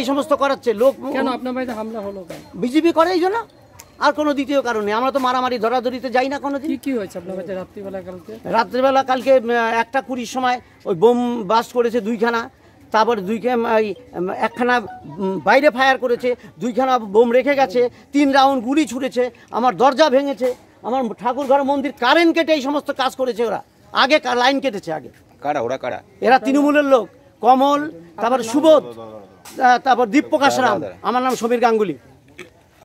এই সমস্ত করাচ্ছে লোক কেন আপনার বাড়িতে হামলা হলো কেন বিজেপি করে এই জন্য আর কোনো দ্বিতীয় কারণে আমরা তো মারামারি ধরাধরিতে যাই না কোনো কি কি হয়েছে আপনার বাড়িতে রাত্রিবেলা কালকে রাত্রিবেলা কালকে একটা কুড়ির সময় ওই বোম বাস করেছে দুইখানা তারপর দুইখানা একখানা বাইরে ফায়ার করেছে দুইখানা বোম রেখে গেছে তিন রাউন্ড গুলি ছুঁড়েছে আমার দরজা ভেঙেছে আমার ঠাকুর ঘর মন্দির কারেন্ট কেটে এই সমস্ত কাজ করেছে ওরা আগে লাইন কেটেছে আগে কারা ওরা কারা এরা তৃণমূলের লোক কমল তারপর সুবোধ তারপর দীপ প্রকাশ রাম হ্যাঁ, আমার নাম সমীর গাঙ্গুলি